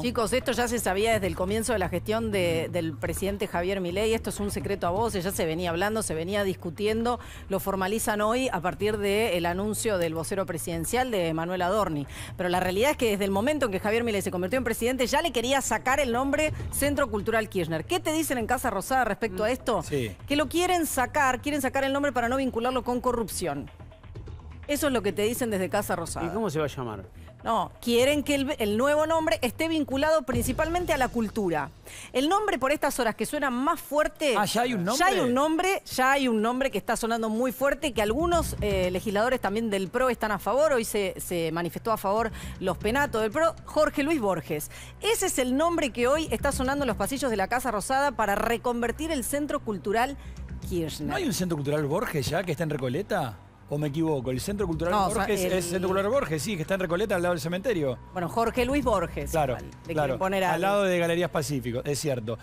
Chicos, esto ya se sabía desde el comienzo de la gestión del presidente Javier Milei, esto es un secreto a voces, ya se venía hablando, se venía discutiendo, lo formalizan hoy a partir del anuncio del vocero presidencial de Manuel Adorni. Pero la realidad es que desde el momento en que Javier Milei se convirtió en presidente ya le quería sacar el nombre Centro Cultural Kirchner. ¿Qué te dicen en Casa Rosada respecto a esto? Sí. Que lo quieren sacar, quieren sacar el nombre para no vincularlo con corrupción. Eso es lo que te dicen desde Casa Rosada. ¿Y cómo se va a llamar? No, quieren que el, nuevo nombre esté vinculado principalmente a la cultura. El nombre por estas horas que suena más fuerte. Ah, ya hay un nombre. Ya hay un nombre, ya hay un nombre que está sonando muy fuerte, que algunos eh, legisladores también del PRO están a favor. Hoy se, se manifestó a favor los penatos del PRO, Jorge Luis Borges. Ese es el nombre que hoy está sonando en los pasillos de la Casa Rosada para reconvertir el centro cultural Kirchner. ¿No hay un centro cultural Borges ya que está en Recoleta? ¿O me equivoco? ¿El Centro Cultural Borges el... Centro Cultural Borges? Sí, que está en Recoleta, al lado del cementerio. Bueno, Jorge Luis Borges. Claro, claro. al lado de Galerías Pacífico, es cierto.